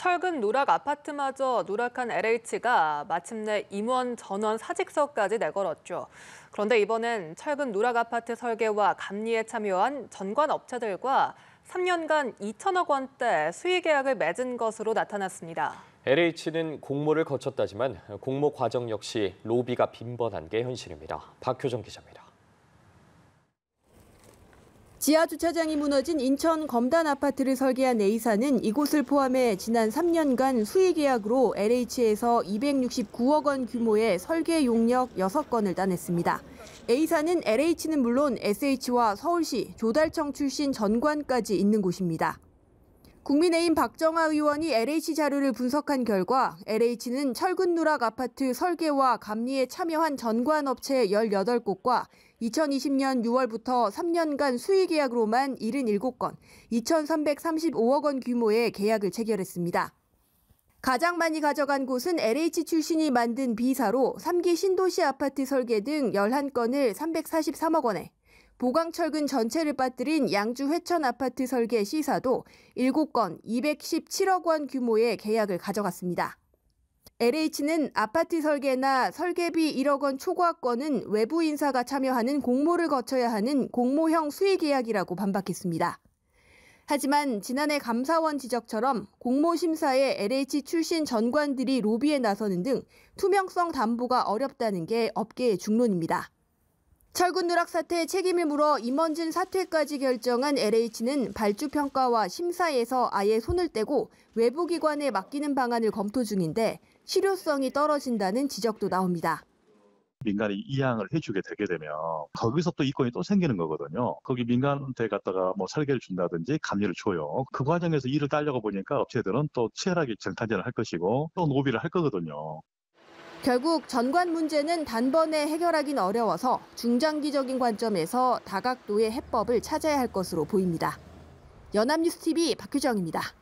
철근 누락 아파트마저 누락한 LH가 마침내 임원 전원 사직서까지 내걸었죠. 그런데 이번엔 철근 누락 아파트 설계와 감리에 참여한 전관 업체들과 3년간 2천억 원대 수의 계약을 맺은 것으로 나타났습니다. LH는 공모를 거쳤다지만 공모 과정 역시 로비가 빈번한 게 현실입니다. 박효정 기자입니다. 지하 주차장이 무너진 인천 검단 아파트를 설계한 A사는 이곳을 포함해 지난 3년간 수의 계약으로 LH에서 269억 원 규모의 설계 용역 6건을 따냈습니다. A사는 LH는 물론 SH와 서울시, 조달청 출신 전관까지 있는 곳입니다. 국민의힘 박정아 의원이 LH 자료를 분석한 결과 LH는 철근 누락 아파트 설계와 감리에 참여한 전관 업체 18곳과 2020년 6월부터 3년간 수의 계약으로만 77건, 2,335억 원 규모의 계약을 체결했습니다. 가장 많이 가져간 곳은 LH 출신이 만든 B사로 3기 신도시 아파트 설계 등 11건을 343억 원에, 보강철근 전체를 빠뜨린 양주 회천 아파트 설계 시사도 7건 217억 원 규모의 계약을 가져갔습니다. LH는 아파트 설계나 설계비 1억 원 초과권은 외부 인사가 참여하는 공모를 거쳐야 하는 공모형 수의 계약이라고 반박했습니다. 하지만 지난해 감사원 지적처럼 공모 심사에 LH 출신 전관들이 로비에 나서는 등 투명성 담보가 어렵다는 게 업계의 중론입니다. 철군 누락 사태의 책임을 물어 임원진 사퇴까지 결정한 LH는 발주 평가와 심사에서 아예 손을 떼고 외부 기관에 맡기는 방안을 검토 중인데 실효성이 떨어진다는 지적도 나옵니다. 민간이 이양을 해주게 되게 되면 거기서 또 이권이 또 생기는 거거든요. 거기 민간한테 갖다가 뭐 설계를 준다든지 감리를 줘요. 그 과정에서 일을 따려고 보니까 업체들은 또 치열하게 쟁탈전을 할 것이고 또 노비를 할 거거든요. 결국 전관 문제는 단번에 해결하긴 어려워서 중장기적인 관점에서 다각도의 해법을 찾아야 할 것으로 보입니다. 연합뉴스TV 박규정입니다.